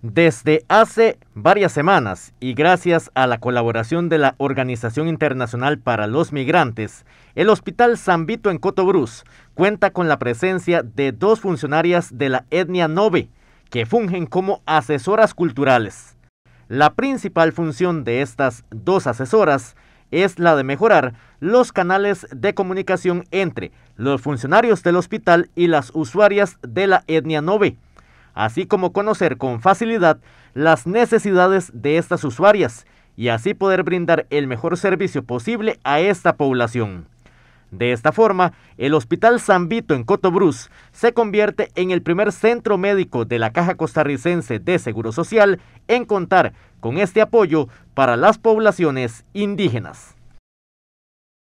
Desde hace varias semanas y gracias a la colaboración de la Organización Internacional para los Migrantes, el Hospital San Vito en Cotobruz cuenta con la presencia de dos funcionarias de la etnia Nobe que fungen como asesoras culturales. La principal función de estas dos asesoras es la de mejorar los canales de comunicación entre los funcionarios del hospital y las usuarias de la etnia Nobe así como conocer con facilidad las necesidades de estas usuarias y así poder brindar el mejor servicio posible a esta población. De esta forma, el Hospital San Vito en Brus se convierte en el primer centro médico de la Caja Costarricense de Seguro Social en contar con este apoyo para las poblaciones indígenas.